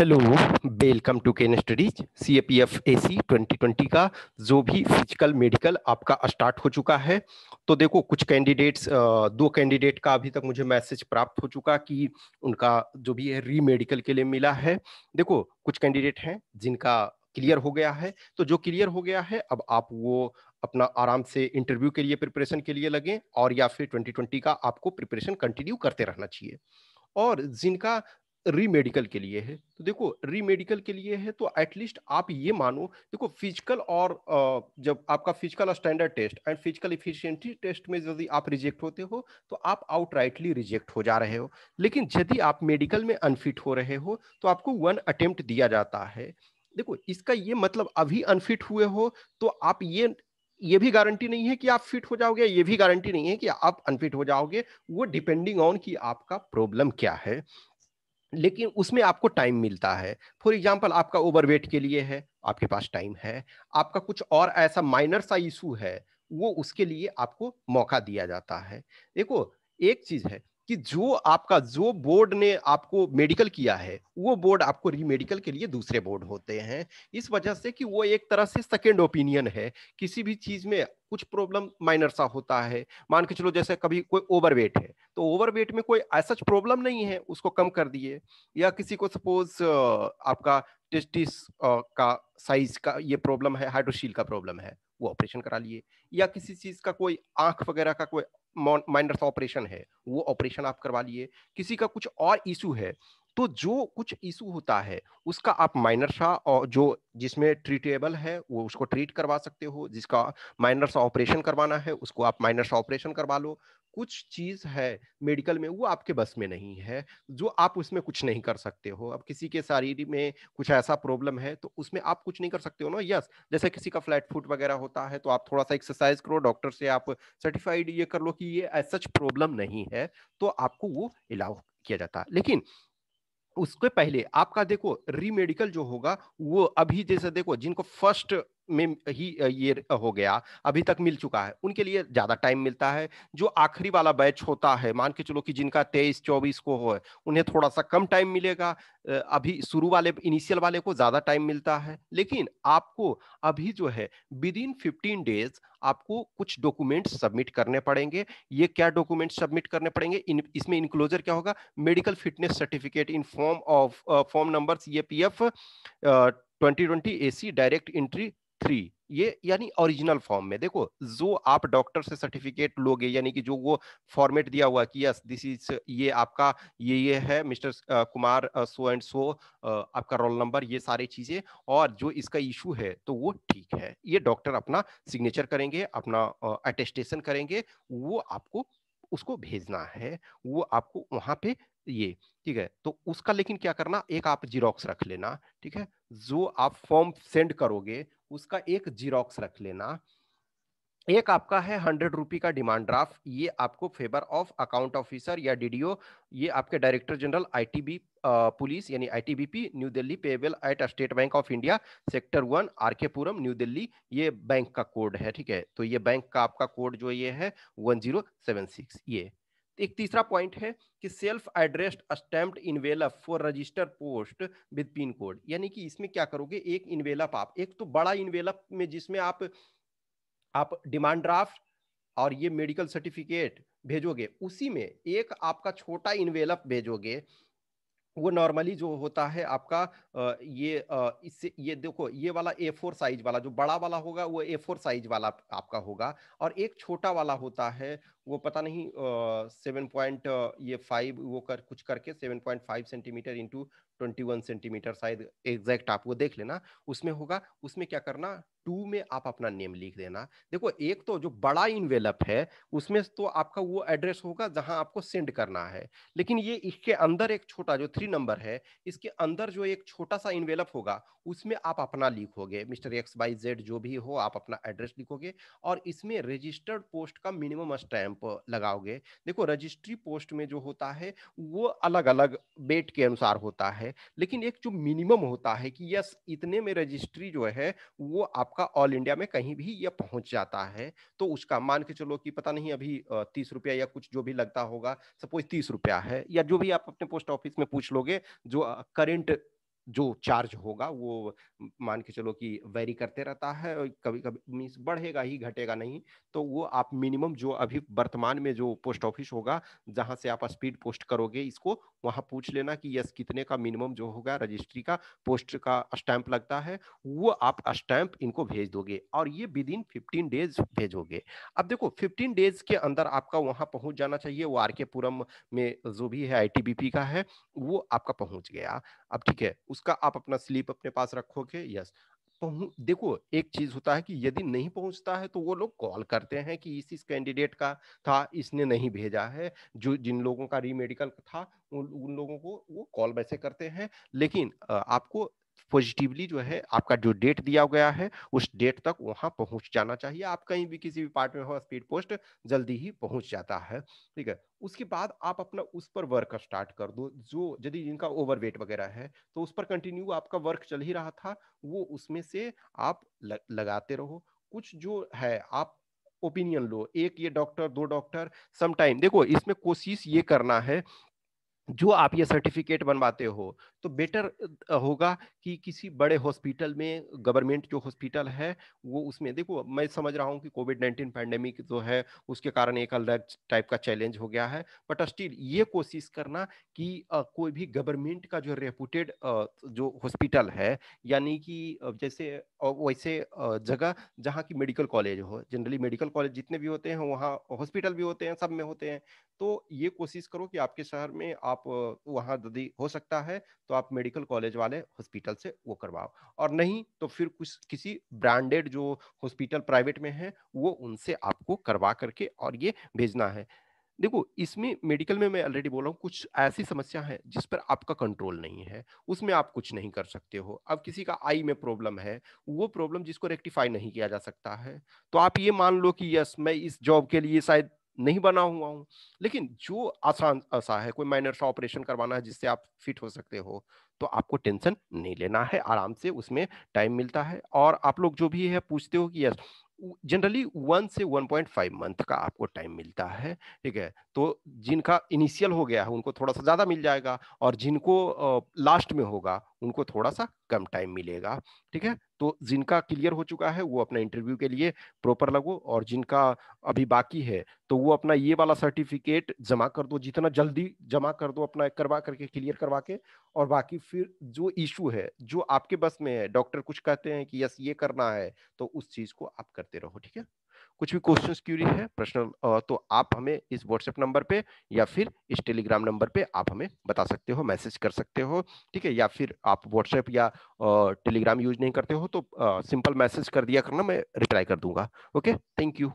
Hello welcome to Ken studies C A P F A C twenty twenty का जो भी physical medical आपका start हो चुका है तो देखो कुछ कैंडिडेट्स दो कैंडिडेट का अभी तक मुझे मैसेज प्राप्त हो चुका कि उनका जो भी है री मेडिकल के लिए मिला है देखो कुछ कैंडिडेट हैं जिनका क्लियर हो गया है तो जो क्लियर हो गया है अब आप वो अपना आराम से इंटरव्यू के लिए प्रिपरेशन के लिए लगें और या फिर ट्वेंटी ट्वेंटी का आपको प्रिपरेशन कंटिन्यू करते रहना चाहिए और जिनका रीमेडिकल के लिए है तो देखो रीमेडिकल के लिए है तो एटलीस्ट आप ये मानो देखो फिजिकल और जब आपका physical standard test and physical efficiency test में यदि आप रिजेक्ट होते हो तो आप आउटराइटली रिजेक्ट हो जा रहे हो लेकिन यदि आप मेडिकल में अनफिट हो रहे हो तो आपको वन अटेम्प्ट दिया जाता है देखो इसका ये मतलब अभी अनफिट हुए हो तो आप ये ये भी गारंटी नहीं है कि आप फिट हो जाओगे ये भी गारंटी नहीं है कि आप अनफिट हो जाओगे वो डिपेंडिंग ऑन कि आपका प्रॉब्लम क्या है लेकिन उसमें आपको टाइम मिलता है फॉर एग्जाम्पल आपका ओवरवेट के लिए है आपके पास टाइम है आपका कुछ और ऐसा माइनर सा इशू है वो उसके लिए आपको मौका दिया जाता है देखो एक चीज है कि जो आपका जो बोर्ड ने आपको मेडिकल किया है वो बोर्ड आपको रीमेडिकल के लिए दूसरे बोर्ड होते हैं इस वजह से कि वो एक तरह से सेकेंड ओपिनियन है किसी भी चीज में कुछ प्रॉब्लम माइनर सा होता है मान के चलो जैसे कभी कोई ओवरवेट है तो ओवरवेट में कोई ऐसा प्रॉब्लम नहीं है उसको कम कर दिए या किसी को सपोज आपका टेस्टिस का साइज का ये प्रॉब्लम है हाइड्रोशील का प्रॉब्लम है वो ऑपरेशन करा लिए या किसी चीज का कोई आंख वगैरह का कोई माइनर्स ऑपरेशन है वो ऑपरेशन आप करवा लिए किसी का कुछ और इशू है तो जो कुछ इशू होता है उसका आप माइनर सा और जो जिसमें ट्रीटेबल है वो उसको ट्रीट करवा सकते हो जिसका माइनर सा ऑपरेशन करवाना है उसको आप माइनर सा ऑपरेशन करवा लो कुछ चीज है मेडिकल में वो आपके बस में नहीं है जो आप उसमें कुछ नहीं कर सकते हो अब किसी के शारीर में कुछ ऐसा प्रॉब्लम है तो उसमें आप कुछ नहीं कर सकते हो ना यस जैसे किसी का फ्लैट फूट वगैरह होता है तो आप थोड़ा सा एक्सरसाइज करो डॉक्टर से आप सर्टिफाइड ये कर लो कि ये सच प्रॉब्लम नहीं है तो आपको वो अलाउ किया जाता है लेकिन उसके पहले आपका देखो रीमेडिकल जो होगा वो अभी जैसे देखो जिनको फर्स्ट में ही ये हो गया अभी तक मिल चुका है उनके लिए ज़्यादा टाइम मिलता है जो आखिरी वाला बैच होता है मान के चलो कि जिनका तेईस चौबीस को हो उन्हें थोड़ा सा कम टाइम मिलेगा अभी शुरू वाले इनिशियल वाले को ज़्यादा टाइम मिलता है लेकिन आपको अभी जो है विद इन फिफ्टीन डेज आपको कुछ डॉक्यूमेंट्स सबमिट करने पड़ेंगे ये क्या डॉक्यूमेंट सबमिट करने पड़ेंगे इन, इसमें इंक्लोजर क्या होगा medical fitness certificate in form of form number C A P F twenty twenty A C direct entry three ये यानी ओरिजिनल फॉर्म में देखो जो आप डॉक्टर से सर्टिफिकेट लोगे यानी कि जो वो फॉर्मेट दिया हुआ कि यस दिस इज ये आपका ये ये है mister Kumar so and so आपका रोल नंबर ये सारी चीजें और जो इसका इशू है तो वो ठीक है ये डॉक्टर अपना सिग्नेचर करेंगे अपना अटेस्टेशन करेंगे वो आपको उसको भेजना है वो आपको वहां पे ये ठीक है तो उसका लेकिन क्या करना एक आप जीरोक्स रख लेना ठीक है जो आप फॉर्म सेंड करोगे उसका एक जीरोक्स रख लेना एक आपका है हंड्रेड रुपी का डिमांड ड्राफ्ट ये आपको फेवर ऑफ अकाउंट ऑफिसर या डीडीओ ये आपके डायरेक्टर जनरल आईटीबी पुलिस यानी ITBP new Delhi payable at State Bank of India sector one R K Puram new Delhi ये बैंक का कोड है ठीक है तो ये बैंक का आपका कोड जो ये है वन जीरो सेवन सिक्स ये एक तीसरा पॉइंट है कि self addressed stamped envelope for register post with pin code यानी कि इसमें क्या करोगे एक इनवेलप आप एक तो बड़ा इनवेलप में जिसमें आप आप डिमांड ड्राफ्ट और ये मेडिकल सर्टिफिकेट भेजोगे उसी में एक आपका छोटा इनवेलप भेजोगे वो नॉर्मली जो होता है आपका ये इससे ये देखो ये वाला ए फोर साइज वाला जो बड़ा वाला होगा वो ए फोर साइज वाला आपका होगा और एक छोटा वाला होता है वो पता नहीं सेवन पॉइंट ये फाइव वो कर कुछ करके seven point five centimetre into twenty one centimetre शायद एग्जैक्ट आप वो देख लेना उसमें होगा उसमें क्या करना टू में आप अपना नेम लिख देना देखो एक तो जो बड़ा इनवेलप है उसमें तो आपका वो एड्रेस होगा जहां आपको सेंड करना है लेकिन ये इसके अंदर एक छोटा जो थ्री नंबर है इसके अंदर जो एक छोटा सा इनवेलप होगा उसमें आप अपना लिखोगे मिस्टर एक्स बाई जेड जो भी हो आप अपना एड्रेस लिखोगे और इसमें रजिस्टर्ड पोस्ट का मिनिमम स्टैम्प लगाओगे देखो रजिस्ट्री पोस्ट में जो होता है वो अलग अलग बेट के अनुसार होता है लेकिन एक जो मिनिमम होता है कि यस इतने में रजिस्ट्री जो है वो आपका ऑल इंडिया में कहीं भी यह पहुंच जाता है तो उसका मान के चलो कि पता नहीं अभी तीस रुपया या कुछ जो भी लगता होगा सपोज तीस रुपया है या जो भी आप अपने पोस्ट ऑफिस में पूछ लोगे जो करेंट जो चार्ज होगा वो मान के चलो कि वेरी करते रहता है कभी कभी मीन्स बढ़ेगा ही घटेगा नहीं तो वो आप मिनिमम जो अभी वर्तमान में जो पोस्ट ऑफिस होगा जहां से आप स्पीड पोस्ट करोगे इसको वहां पूछ लेना कि यस कितने का मिनिमम जो होगा रजिस्ट्री का पोस्ट का स्टैंप लगता है वो आप स्टैंप इनको भेज दोगे और ये विद इन फिफ्टीन डेज भेजोगे अब देखो फिफ्टीन डेज के अंदर आपका वहां पहुंच जाना चाहिए वो आर के पुरम में जो भी है आई का है वो आपका पहुंच गया अब ठीक है उसका आप अपना स्लीप अपने पास रखोगे यस तो देखो एक चीज होता है कि यदि नहीं पहुंचता है तो वो लोग कॉल करते हैं कि इस इस कैंडिडेट का था इसने नहीं भेजा है जो जिन लोगों का रीमेडिकल था उन उन लोगों को वो कॉल वैसे करते हैं लेकिन आपको पॉजिटिवली जो है आपका जो डेट दिया गया है उस डेट तक वहां पहुंच जाना चाहिए आप कहीं भी किसी भी पार्ट में हो स्पीड पोस्ट जल्दी ही पहुंच जाता है ठीक है उसके बाद आप अपना उस पर वर्क स्टार्ट कर दो जो यदि जिनका ओवरवेट वगैरह है तो उस पर कंटिन्यू आपका वर्क चल ही रहा था वो उसमें से आप लगाते रहो कुछ जो है आप ओपिनियन लो एक ये डॉक्टर दो डॉक्टर समटाइम देखो इसमें कोशिश ये करना है जो आप ये सर्टिफिकेट बनवाते हो तो बेटर होगा कि किसी बड़े हॉस्पिटल में गवर्नमेंट जो हॉस्पिटल है वो उसमें देखो मैं समझ रहा हूँ कि कोविड नाइन्टीन पैंडेमिक जो है उसके कारण एक अलग टाइप का चैलेंज हो गया है बट स्टिल ये कोशिश करना कि कोई भी गवर्नमेंट का जो रेपुटेड जो हॉस्पिटल है यानी कि जैसे वैसे जगह जहाँ की मेडिकल कॉलेज हो जनरली मेडिकल कॉलेज जितने भी होते हैं वहाँ हॉस्पिटल भी होते हैं सब में होते हैं तो ये कोशिश करो कि आपके शहर में आप आप वहाँ यदि हो सकता है तो आप मेडिकल कॉलेज वाले हॉस्पिटल से वो करवाओ और नहीं तो फिर कुछ किसी ब्रांडेड जो हॉस्पिटल प्राइवेट में है वो उनसे आपको करवा करके और ये भेजना है देखो इसमें मेडिकल में मैं ऑलरेडी बोला हूँ कुछ ऐसी समस्या है जिस पर आपका कंट्रोल नहीं है उसमें आप कुछ नहीं कर सकते हो अब किसी का आई में प्रॉब्लम है वो प्रॉब्लम जिसको रेक्टिफाई नहीं किया जा सकता है तो आप ये मान लो कि यस मैं इस जॉब के लिए शायद नहीं बना हुआ हूँ लेकिन जो आसान आसा है कोई माइनर सा ऑपरेशन करवाना है जिससे आप फिट हो सकते हो तो आपको टेंशन नहीं लेना है आराम से उसमें टाइम मिलता है और आप लोग जो भी है पूछते हो कि यस जनरली वन से वन पॉइंट फाइव मंथ का आपको टाइम मिलता है ठीक है तो जिनका इनिशियल हो गया है उनको थोड़ा सा ज़्यादा मिल जाएगा और जिनको लास्ट में होगा उनको थोड़ा सा कम टाइम मिलेगा ठीक है हाँ। तो जिनका क्लियर हो चुका है वो अपना इंटरव्यू के लिए प्रॉपर लगो और जिनका अभी बाकी है तो वो अपना ये वाला सर्टिफिकेट जमा कर दो जितना जल्दी जमा कर दो अपना करवा करके क्लियर करवा के और बाकी फिर जो इशू है जो आपके बस में है डॉक्टर कुछ कहते हैं कि यस ये करना है तो उस चीज को आप करते रहो ठीक है कुछ भी क्वेश्चन क्यूरी है प्रश्न तो आप हमें इस व्हाट्सएप नंबर पे या फिर इस टेलीग्राम नंबर पे आप हमें बता सकते हो मैसेज कर सकते हो ठीक है या फिर आप व्हाट्सएप या टेलीग्राम यूज नहीं करते हो तो सिंपल मैसेज कर दिया करना मैं रिप्लाई कर दूंगा ओके थैंक यू